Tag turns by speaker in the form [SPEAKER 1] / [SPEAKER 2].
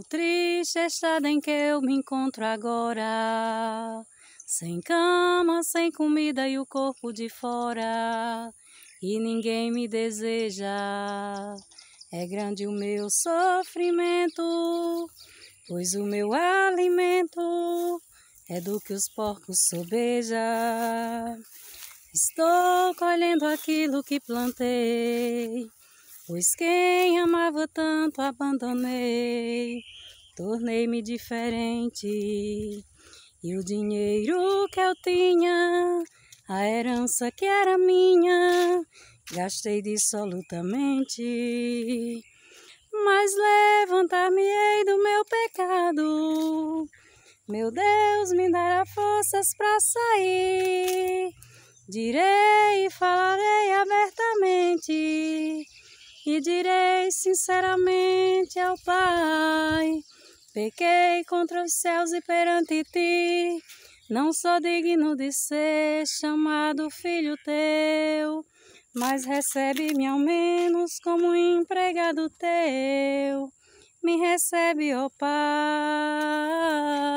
[SPEAKER 1] O triste estado em que eu me encontro agora, sem cama, sem comida e o corpo de fora, e ninguém me deseja. É grande o meu sofrimento, pois o meu alimento é do que os porcos sobeja. Estou colhendo aquilo que plantei, pois quem amava tanto abandonei tornei-me diferente. E o dinheiro que eu tinha, a herança que era minha, gastei dissolutamente. Mas levantar-me-ei do meu pecado. Meu Deus me dará forças para sair. Direi e falarei abertamente, e direi sinceramente ao Pai Pequei contra os céus e perante ti, não sou digno de ser chamado filho teu, mas recebe-me ao menos como empregado teu. Me recebe, ó Pai.